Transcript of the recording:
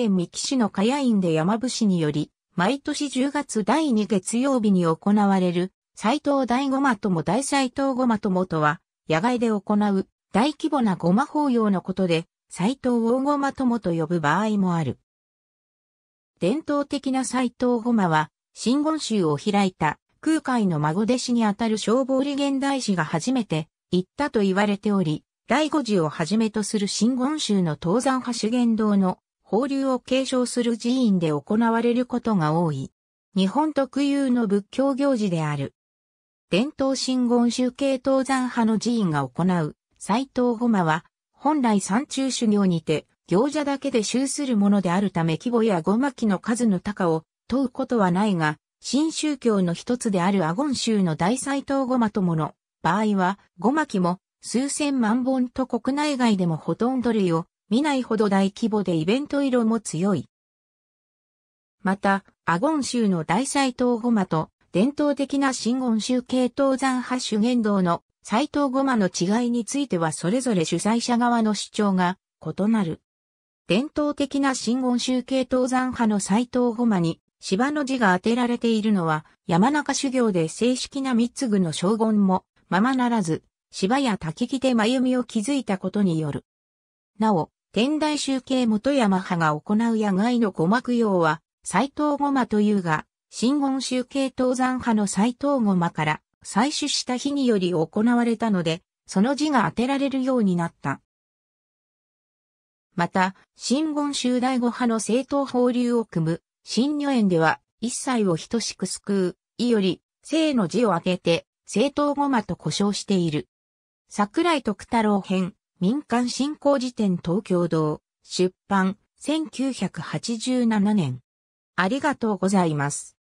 県三木市の茅院で山伏により、毎年10月第2月曜日に行われる、斎藤大ごまとも大斎藤ごまともとは、野外で行う大規模なごま法要のことで、斎藤大ごまともと呼ぶ場合もある。伝統的な斎藤ごまは、真言宗を開いた空海の孫弟子にあたる消防理現大師が初めて行ったと言われており、第五寺をはじめとする真言宗の東山派修験道の放流を継承する寺院で行われることが多い。日本特有の仏教行事である。伝統真言宗系登山派の寺院が行う斎藤護摩は、本来山中修行にて、行者だけで修するものであるため規模や護摩期の数の高を問うことはないが、新宗教の一つであるアゴン宗の大斎藤護摩ともの場合は、護摩期も数千万本と国内外でもほとんど類を見ないほど大規模でイベント色も強い。また、アゴン州の大斎藤ゴマと伝統的な新言州系東山派主言道の斎藤ゴマの違いについてはそれぞれ主催者側の主張が異なる。伝統的な新言集系東山派の斎藤ゴマに芝の字が当てられているのは山中修行で正式な三つ具の将軍もままならず芝や滝木で真みを築いたことによる。なお、天台集計元山派が行う野外の五幕用は、斎藤護摩というが、新言集計登山派の斎藤護摩から採取した日により行われたので、その字が当てられるようになった。また、新言集第五派の正統法流を組む、新女園では、一切を等しく救う、いより、生の字を当てて、正統護摩と呼称している。桜井徳太郎編、民間振興辞典東京堂、出版、1987年。ありがとうございます。